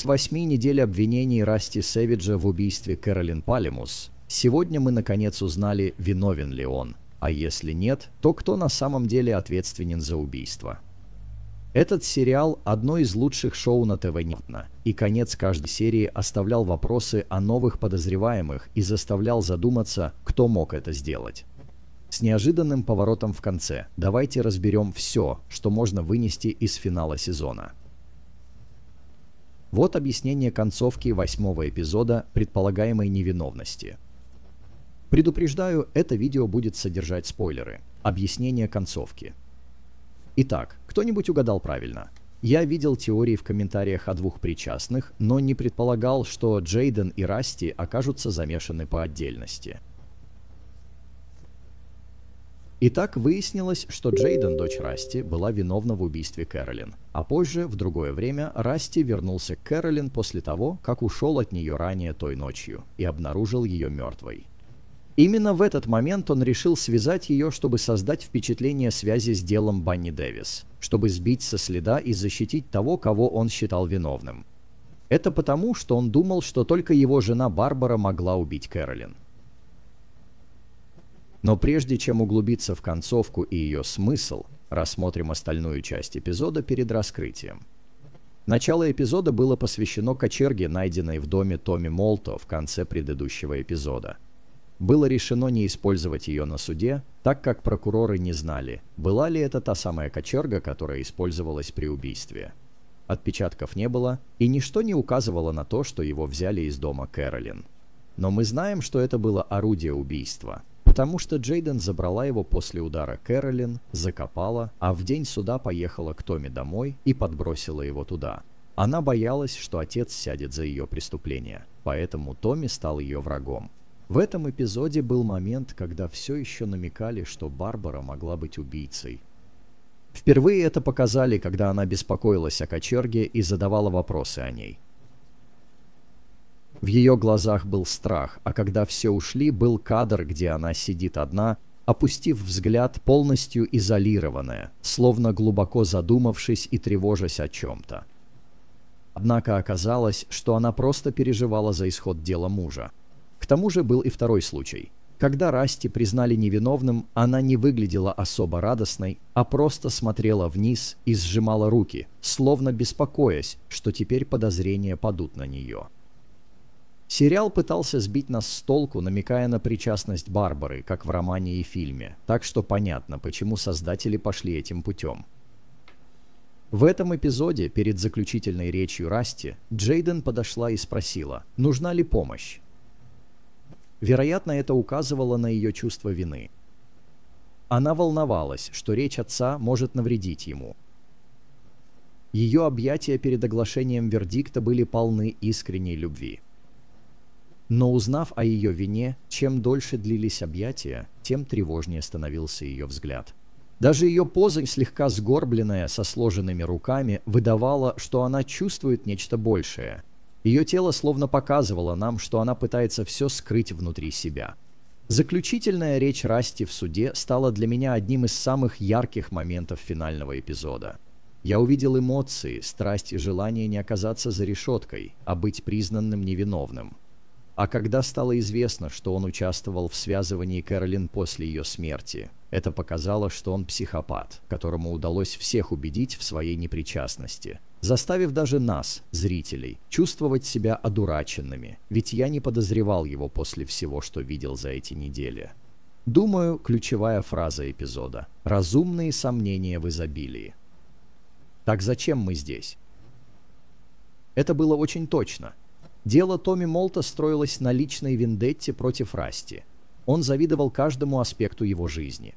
С восьми недель обвинений Расти Севиджа в убийстве Кэролин Палимус, сегодня мы наконец узнали, виновен ли он, а если нет, то кто на самом деле ответственен за убийство. Этот сериал – одно из лучших шоу на ТВ Нетна, и конец каждой серии оставлял вопросы о новых подозреваемых и заставлял задуматься, кто мог это сделать. С неожиданным поворотом в конце давайте разберем все, что можно вынести из финала сезона – вот объяснение концовки восьмого эпизода предполагаемой невиновности. Предупреждаю, это видео будет содержать спойлеры. Объяснение концовки. Итак, кто-нибудь угадал правильно? Я видел теории в комментариях о двух причастных, но не предполагал, что Джейден и Расти окажутся замешаны по отдельности. Итак, выяснилось, что Джейден, дочь Расти, была виновна в убийстве Кэролин, а позже, в другое время, Расти вернулся к Кэролин после того, как ушел от нее ранее той ночью и обнаружил ее мертвой. Именно в этот момент он решил связать ее, чтобы создать впечатление связи с делом Банни Дэвис, чтобы сбить со следа и защитить того, кого он считал виновным. Это потому, что он думал, что только его жена Барбара могла убить Кэролин. Но прежде чем углубиться в концовку и ее смысл, рассмотрим остальную часть эпизода перед раскрытием. Начало эпизода было посвящено кочерге, найденной в доме Томми Молто в конце предыдущего эпизода. Было решено не использовать ее на суде, так как прокуроры не знали, была ли это та самая кочерга, которая использовалась при убийстве. Отпечатков не было, и ничто не указывало на то, что его взяли из дома Кэролин. Но мы знаем, что это было орудие убийства – потому что Джейден забрала его после удара Кэролин, закопала, а в день суда поехала к Томе домой и подбросила его туда. Она боялась, что отец сядет за ее преступление, поэтому Томми стал ее врагом. В этом эпизоде был момент, когда все еще намекали, что Барбара могла быть убийцей. Впервые это показали, когда она беспокоилась о кочерге и задавала вопросы о ней. В ее глазах был страх, а когда все ушли, был кадр, где она сидит одна, опустив взгляд, полностью изолированная, словно глубоко задумавшись и тревожась о чем-то. Однако оказалось, что она просто переживала за исход дела мужа. К тому же был и второй случай. Когда Расти признали невиновным, она не выглядела особо радостной, а просто смотрела вниз и сжимала руки, словно беспокоясь, что теперь подозрения падут на нее. Сериал пытался сбить нас с толку, намекая на причастность Барбары, как в романе и фильме, так что понятно, почему создатели пошли этим путем. В этом эпизоде, перед заключительной речью Расти, Джейден подошла и спросила, нужна ли помощь. Вероятно, это указывало на ее чувство вины. Она волновалась, что речь отца может навредить ему. Ее объятия перед оглашением вердикта были полны искренней любви. Но узнав о ее вине, чем дольше длились объятия, тем тревожнее становился ее взгляд. Даже ее поза, слегка сгорбленная, со сложенными руками, выдавала, что она чувствует нечто большее. Ее тело словно показывало нам, что она пытается все скрыть внутри себя. Заключительная речь Расти в суде стала для меня одним из самых ярких моментов финального эпизода. Я увидел эмоции, страсть и желание не оказаться за решеткой, а быть признанным невиновным. А когда стало известно, что он участвовал в связывании Кэролин после ее смерти, это показало, что он психопат, которому удалось всех убедить в своей непричастности, заставив даже нас, зрителей, чувствовать себя одураченными, ведь я не подозревал его после всего, что видел за эти недели. Думаю, ключевая фраза эпизода – «разумные сомнения в изобилии». Так зачем мы здесь? Это было очень точно. Дело Томми Молта строилось на личной вендетте против Расти. Он завидовал каждому аспекту его жизни.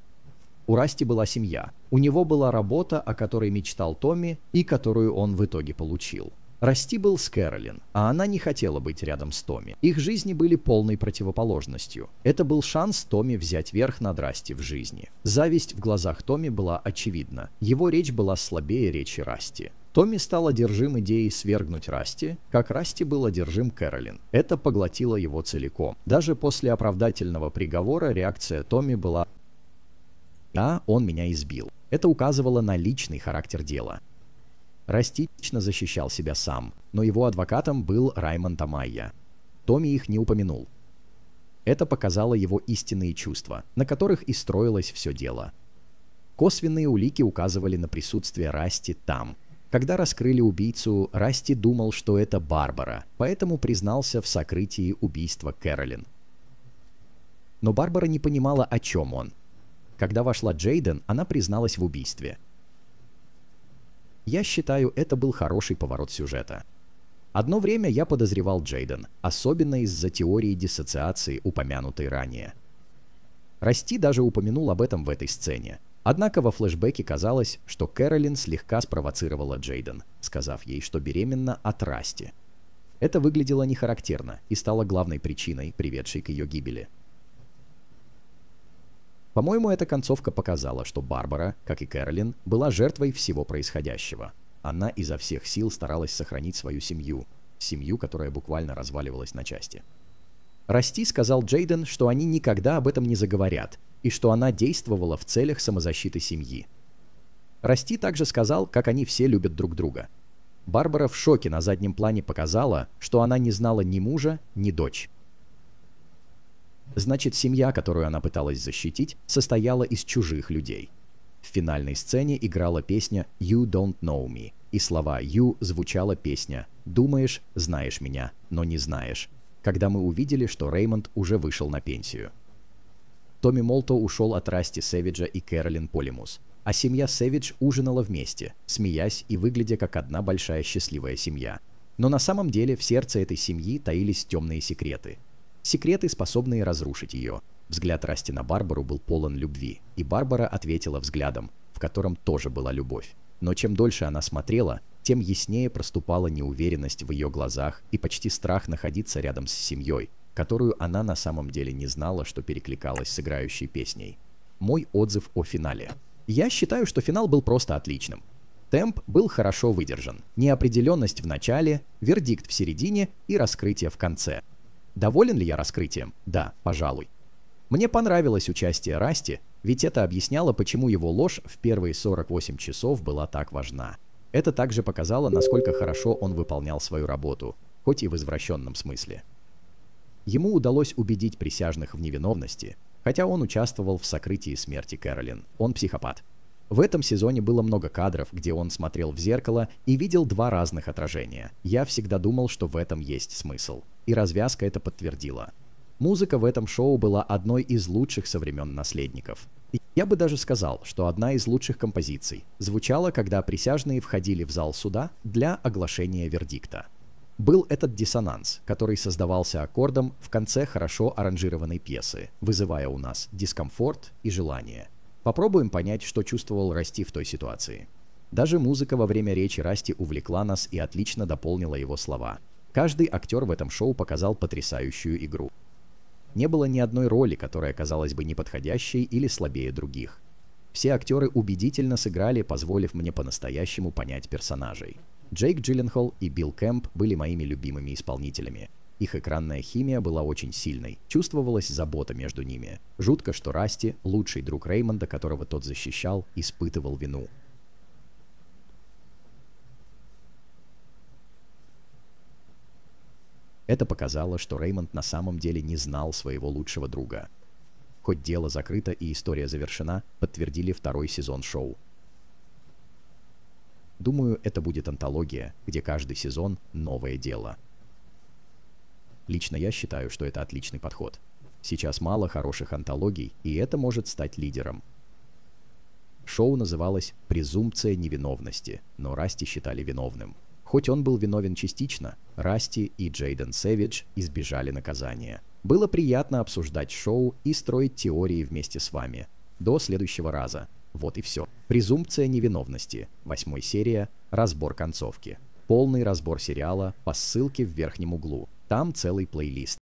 У Расти была семья, у него была работа, о которой мечтал Томми и которую он в итоге получил. Расти был с Кэролин, а она не хотела быть рядом с Томми. Их жизни были полной противоположностью. Это был шанс Томми взять верх над Расти в жизни. Зависть в глазах Томми была очевидна. Его речь была слабее речи Расти. Томми стал одержим идеей свергнуть Расти, как Расти был одержим Кэролин. Это поглотило его целиком. Даже после оправдательного приговора реакция Томми была «Да, он меня избил». Это указывало на личный характер дела. Растично защищал себя сам, но его адвокатом был Раймонд Амайя. Томми их не упомянул. Это показало его истинные чувства, на которых и строилось все дело. Косвенные улики указывали на присутствие Расти там, когда раскрыли убийцу, Расти думал, что это Барбара, поэтому признался в сокрытии убийства Кэролин. Но Барбара не понимала, о чем он. Когда вошла Джейден, она призналась в убийстве. Я считаю, это был хороший поворот сюжета. Одно время я подозревал Джейден, особенно из-за теории диссоциации, упомянутой ранее. Расти даже упомянул об этом в этой сцене, Однако во флешбеке казалось, что Кэролин слегка спровоцировала Джейден, сказав ей, что беременна от Расти. Это выглядело нехарактерно и стало главной причиной, приведшей к ее гибели. По-моему, эта концовка показала, что Барбара, как и Кэролин, была жертвой всего происходящего. Она изо всех сил старалась сохранить свою семью, семью, которая буквально разваливалась на части. Расти сказал Джейден, что они никогда об этом не заговорят, и что она действовала в целях самозащиты семьи. Расти также сказал, как они все любят друг друга. Барбара в шоке на заднем плане показала, что она не знала ни мужа, ни дочь. Значит, семья, которую она пыталась защитить, состояла из чужих людей. В финальной сцене играла песня «You Don't Know Me», и слова «You» звучала песня «Думаешь, знаешь меня, но не знаешь», когда мы увидели, что Реймонд уже вышел на пенсию. Томми Молто ушел от Расти Сэвиджа и Кэролин Полимус, а семья Сэвидж ужинала вместе, смеясь и выглядя как одна большая счастливая семья. Но на самом деле в сердце этой семьи таились темные секреты. Секреты, способные разрушить ее. Взгляд Расти на Барбару был полон любви, и Барбара ответила взглядом, в котором тоже была любовь. Но чем дольше она смотрела, тем яснее проступала неуверенность в ее глазах и почти страх находиться рядом с семьей, которую она на самом деле не знала, что перекликалась с играющей песней. Мой отзыв о финале. Я считаю, что финал был просто отличным. Темп был хорошо выдержан. Неопределенность в начале, вердикт в середине и раскрытие в конце. Доволен ли я раскрытием? Да, пожалуй. Мне понравилось участие Расти, ведь это объясняло, почему его ложь в первые 48 часов была так важна. Это также показало, насколько хорошо он выполнял свою работу, хоть и в извращенном смысле. Ему удалось убедить присяжных в невиновности, хотя он участвовал в сокрытии смерти Кэролин. Он психопат. В этом сезоне было много кадров, где он смотрел в зеркало и видел два разных отражения. Я всегда думал, что в этом есть смысл. И развязка это подтвердила. Музыка в этом шоу была одной из лучших со времен «Наследников». Я бы даже сказал, что одна из лучших композиций звучала, когда присяжные входили в зал суда для оглашения вердикта был этот диссонанс, который создавался аккордом в конце хорошо аранжированной пьесы, вызывая у нас дискомфорт и желание. Попробуем понять, что чувствовал Расти в той ситуации. Даже музыка во время речи Расти увлекла нас и отлично дополнила его слова. Каждый актер в этом шоу показал потрясающую игру. Не было ни одной роли, которая казалась бы неподходящей или слабее других. Все актеры убедительно сыграли, позволив мне по-настоящему понять персонажей. Джейк Джилленхол и Билл Кэмп были моими любимыми исполнителями. Их экранная химия была очень сильной, чувствовалась забота между ними. Жутко, что Расти, лучший друг Реймонда, которого тот защищал, испытывал вину. Это показало, что Реймонд на самом деле не знал своего лучшего друга. Хоть дело закрыто и история завершена, подтвердили второй сезон шоу. Думаю, это будет антология, где каждый сезон – новое дело. Лично я считаю, что это отличный подход. Сейчас мало хороших антологий, и это может стать лидером. Шоу называлось «Презумпция невиновности», но Расти считали виновным. Хоть он был виновен частично, Расти и Джейден Сэвидж избежали наказания. Было приятно обсуждать шоу и строить теории вместе с вами. До следующего раза. Вот и все. Презумпция невиновности. Восьмой серия. Разбор концовки. Полный разбор сериала по ссылке в верхнем углу. Там целый плейлист.